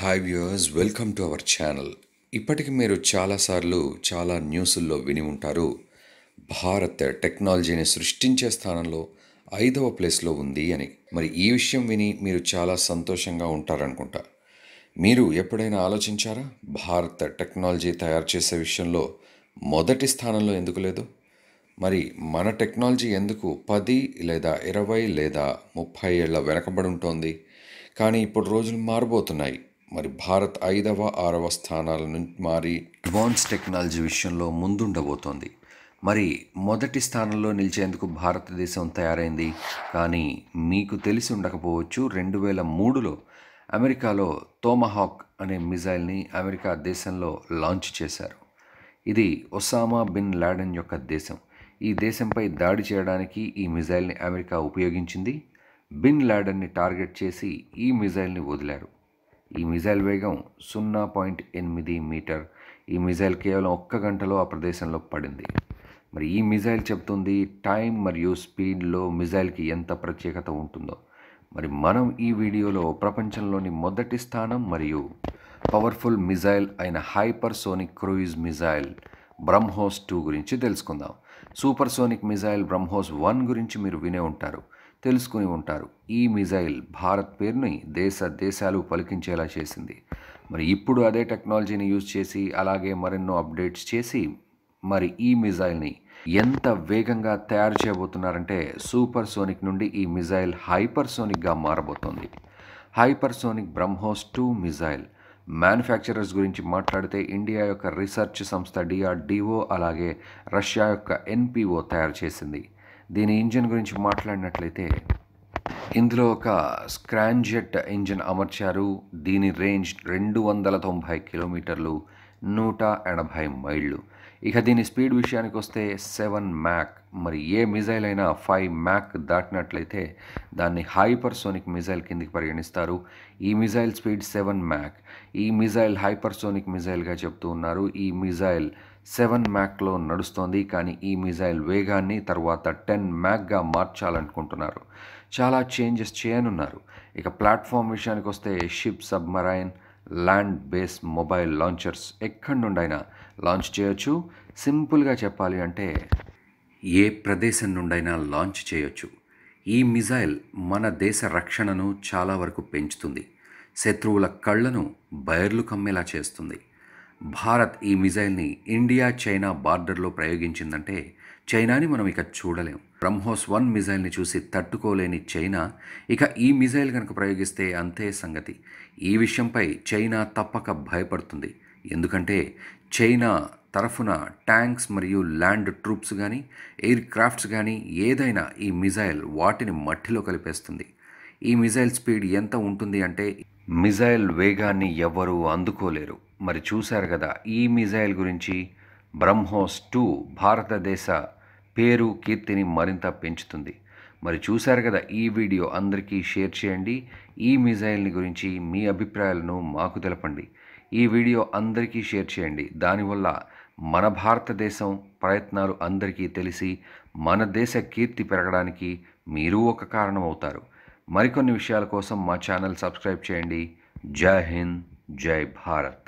hi viewers welcome to our channel ఇప్పటికి మీరు చాలాసార్లు చాలా న్యూస్ల్లో విని ఉంటారు భారత్ టెక్నాలజీని సృష్టించే స్థానంలో ఐదవ ప్లేస్లో ఉంది అని మరి ఈ విషయం విని మీరు చాలా సంతోషంగా ఉంటారనుకుంటా మీరు ఎప్పుడైనా ఆలోచించారా భారత్ టెక్నాలజీ తయారు చేసే విషయంలో మొదటి స్థానంలో ఎందుకు లేదు మరి మన టెక్నాలజీ ఎందుకు పది లేదా ఇరవై లేదా ముప్పై ఏళ్ళ వెనకబడి ఉంటుంది కానీ ఇప్పుడు రోజులు మారబోతున్నాయి మరి భారత్ ఐదవ ఆరవ స్థానాల నుంచి మారి అడ్వాన్స్ టెక్నాలజీ విషయంలో ముందుండబోతోంది మరి మొదటి స్థానంలో నిలిచేందుకు భారతదేశం తయారైంది కానీ మీకు తెలిసి ఉండకపోవచ్చు రెండు వేల మూడులో అమెరికాలో తోమహాక్ అనే మిజైల్ని అమెరికా దేశంలో లాంచ్ చేశారు ఇది ఒసామా బిన్ లాడెన్ యొక్క దేశం ఈ దేశంపై దాడి చేయడానికి ఈ మిజైల్ని అమెరికా ఉపయోగించింది బిన్ లాడెన్ని టార్గెట్ చేసి ఈ మిజైల్ని వదిలారు ఈ మిజైల్ వేగం సున్నా పాయింట్ ఎనిమిది మీటర్ ఈ మిజైల్ కేవలం ఒక్క గంటలో ఆ ప్రదేశంలో పడింది మరి ఈ మిజైల్ చెప్తుంది టైం మరియు స్పీడ్లో మిజైల్కి ఎంత ప్రత్యేకత ఉంటుందో మరి మనం ఈ వీడియోలో ప్రపంచంలోని మొదటి స్థానం మరియు పవర్ఫుల్ మిజైల్ అయిన hypersonic cruise missile BrahMos two గురించి తెలుసుకుందాం supersonic missile BrahMos one గురించి మీరు వినే ఉంటారు తెలుసుకుని ఉంటారు ఈ మిజైల్ భారత్ పేరుని దేశ దేశాలు పలికించేలా చేసింది మరి ఇప్పుడు అదే టెక్నాలజీని యూజ్ చేసి అలాగే మరెన్నో అప్డేట్స్ చేసి మరి ఈ మిజైల్ని ఎంత వేగంగా తయారు చేయబోతున్నారంటే సూపర్ సోనిక్ నుండి ఈ మిజైల్ హైపర్ సోనిక్గా మారబోతోంది hypersonic BrahMos two missile manufacturers గురించి మాట్లాడితే ఇండియా యొక్క రీసెర్చ్ సంస్థ డిఆర్డిఓ అలాగే రష్యా యొక్క ఎన్పిఓ తయారు చేసింది దీని ఇంజిన్ గురించి మాట్లాడినట్లయితే ఇందులో ఒక స్క్రాంజెట్ ఇంజిన్ అమర్చారు దీని రేంజ్ రెండు వందల తొంభై కిలోమీటర్లు నూట ఎనభై మైళ్ళు ఇక దీని స్పీడ్ విషయానికి వస్తే సెవెన్ మ్యాక్ మరి ఏ మిజైల్ అయినా ఫైవ్ మ్యాక్ దాటినట్లయితే దాన్ని హైపర్సోనిక్ మిజైల్ కిందికి పరిగణిస్తారు ఈ మిజైల్ స్పీడ్ సెవెన్ మ్యాక్ ఈ మిజైల్ హైపర్సోనిక్ మిజైల్గా చెప్తూ ఉన్నారు ఈ మిజైల్ సెవెన్ మ్యాక్లో నడుస్తోంది కానీ ఈ మిజైల్ వేగాన్ని తర్వాత టెన్ మ్యాక్గా మార్చాలనుకుంటున్నారు చాలా చేంజెస్ చేయనున్నారు ఇక ప్లాట్ఫామ్ విషయానికి వస్తే ship submarine land base mobile launchers ఎక్కడి నుండైనా లాంచ్ చేయొచ్చు సింపుల్గా చెప్పాలి అంటే ఏ ప్రదేశం నుండైనా లాంచ్ చేయొచ్చు ఈ మిజైల్ మన దేశ రక్షణను చాలా వరకు పెంచుతుంది శత్రువుల కళ్ళను బయర్లు కమ్మేలా చేస్తుంది భారత్ ఈ మిజైల్ని ఇండియా చైనా బార్డర్లో ప్రయోగించిందంటే చైనాని మనం ఇక చూడలేం బ్రహ్మోస్ వన్ మిజైల్ని చూసి తట్టుకోలేని చైనా ఇక ఈ మిజైల్ కనుక ప్రయోగిస్తే అంతే సంగతి ఈ విషయంపై చైనా తప్పక భయపడుతుంది ఎందుకంటే చైనా తరఫున ట్యాంక్స్ మరియు ల్యాండ్ ట్రూప్స్ కానీ ఎయిర్ క్రాఫ్ట్స్ కానీ ఏదైనా ఈ మిజైల్ వాటిని మట్టిలో కలిపేస్తుంది ఈ మిజైల్ స్పీడ్ ఎంత ఉంటుంది అంటే మిజైల్ వేగాన్ని ఎవ్వరూ అందుకోలేరు మరి చూశారు కదా ఈ మిజైల్ గురించి బ్రహ్మోస్ టూ భారతదేశ పేరు కీర్తిని మరింత పెంచుతుంది మరి చూశారు కదా ఈ వీడియో అందరికీ షేర్ చేయండి ఈ మిజైల్ని గురించి మీ అభిప్రాయాలను మాకు తెలపండి ఈ వీడియో అందరికీ షేర్ చేయండి దానివల్ల మన భారతదేశం ప్రయత్నాలు అందరికీ తెలిసి మన దేశ కీర్తి పెరగడానికి మీరు ఒక కారణం అవుతారు మరికొన్ని విషయాల కోసం మా ఛానల్ సబ్స్క్రైబ్ చేయండి జై హింద్ జై భారత్